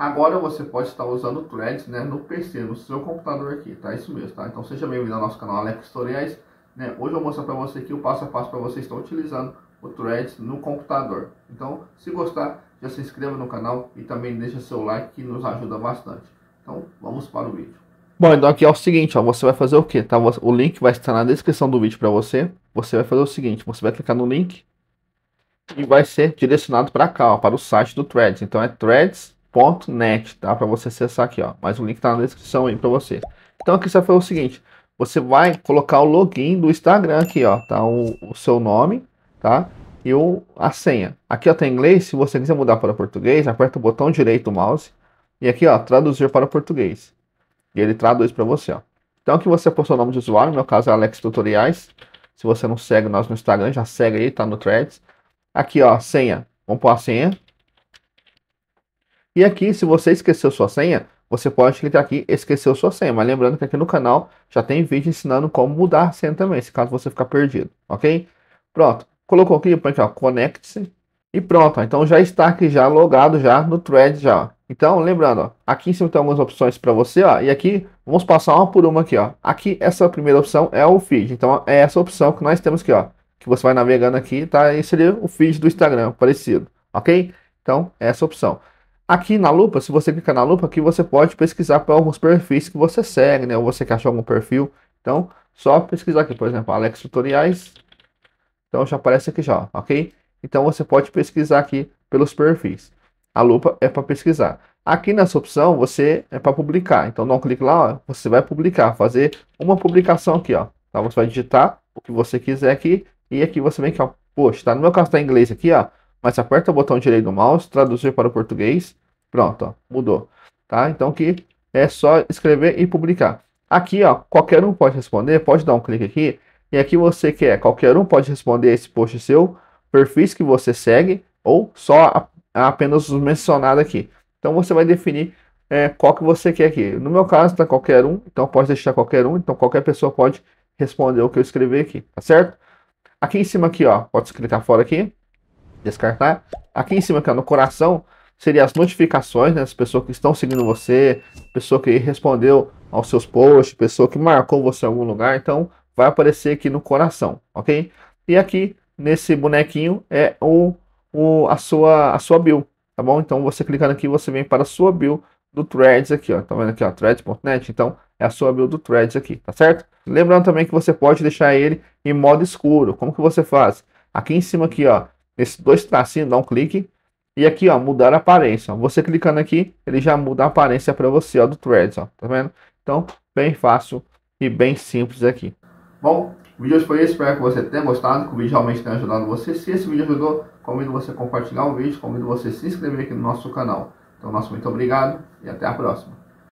Agora você pode estar usando o threads né, no PC, no seu computador aqui, tá? Isso mesmo, tá? Então seja bem-vindo ao nosso canal Alex Tutoriais. Né? Hoje eu vou mostrar para você aqui o passo a passo para você estar utilizando o threads no computador. Então, se gostar, já se inscreva no canal e também deixa seu like que nos ajuda bastante. Então, vamos para o vídeo. Bom, então aqui é o seguinte, ó, você vai fazer o quê? tá? O link vai estar na descrição do vídeo para você. Você vai fazer o seguinte, você vai clicar no link e vai ser direcionado para cá, ó, para o site do Threads. Então é threads .net, tá? Para você acessar aqui, ó. Mas o link tá na descrição aí para você. Então aqui só foi o seguinte, você vai colocar o login do Instagram aqui, ó, tá? O, o seu nome, tá? E o, a senha. Aqui, ó, tem tá inglês. Se você quiser mudar para português, aperta o botão direito do mouse. E aqui, ó, traduzir para português. E ele traduz para você, ó. Então aqui você postou o nome de usuário, no meu caso é Alex Tutoriais. Se você não segue nós no Instagram, já segue aí, tá no Threads. Aqui, ó, senha. Vamos pôr a senha. E aqui, se você esqueceu sua senha, você pode clicar aqui, esqueceu sua senha. Mas lembrando que aqui no canal já tem vídeo ensinando como mudar a senha também, se caso você ficar perdido, ok? Pronto, colocou aqui, põe aqui, ó, conecte-se. E pronto, ó, então já está aqui já logado já no thread já. Ó. Então, lembrando, ó, aqui em cima tem algumas opções para você, ó. E aqui, vamos passar uma por uma aqui, ó. Aqui, essa primeira opção é o feed. Então, é essa opção que nós temos aqui, ó. Que você vai navegando aqui, tá? Esse seria o feed do Instagram, parecido, ok? Então, essa opção. Aqui na lupa, se você clicar na lupa aqui, você pode pesquisar por alguns perfis que você segue, né? Ou você quer achar algum perfil. Então, só pesquisar aqui, por exemplo, Alex Tutoriais. Então, já aparece aqui já, ok? Então, você pode pesquisar aqui pelos perfis. A lupa é para pesquisar. Aqui nessa opção, você é para publicar. Então, dá um clique lá, ó, você vai publicar, fazer uma publicação aqui, ó. Tá? Você vai digitar o que você quiser aqui. E aqui você vem aqui, ó. Poxa, tá? No meu caso tá em inglês aqui, ó mas aperta o botão direito do mouse, traduzir para o português, pronto, ó, mudou, tá? Então que é só escrever e publicar. Aqui, ó, qualquer um pode responder, pode dar um clique aqui, e aqui você quer, qualquer um pode responder esse post seu, perfis que você segue, ou só a, apenas os mencionados aqui. Então você vai definir é, qual que você quer aqui. No meu caso, tá qualquer um, então pode deixar qualquer um, então qualquer pessoa pode responder o que eu escrevi aqui, tá certo? Aqui em cima aqui, ó, pode clicar fora aqui, descartar. Aqui em cima, aqui, ó, no coração, seria as notificações, né? As pessoas que estão seguindo você, pessoa que respondeu aos seus posts, pessoa que marcou você em algum lugar. Então, vai aparecer aqui no coração, ok? E aqui, nesse bonequinho, é o, o, a, sua, a sua bio, tá bom? Então, você clicando aqui, você vem para a sua bio do Threads aqui, ó. Tá vendo aqui, ó, threads.net? Então, é a sua bio do Threads aqui, tá certo? Lembrando também que você pode deixar ele em modo escuro. Como que você faz? Aqui em cima aqui, ó, esses dois tracinhos, dá um clique. E aqui, ó, mudar a aparência. Ó. Você clicando aqui, ele já muda a aparência para você, ó, do Threads, ó. Tá vendo? Então, bem fácil e bem simples aqui. Bom, o vídeo foi esse. Espero que você tenha gostado, que o vídeo realmente tenha ajudado você. Se esse vídeo ajudou, convido você a compartilhar o vídeo, convido você a se inscrever aqui no nosso canal. Então, nosso muito obrigado e até a próxima.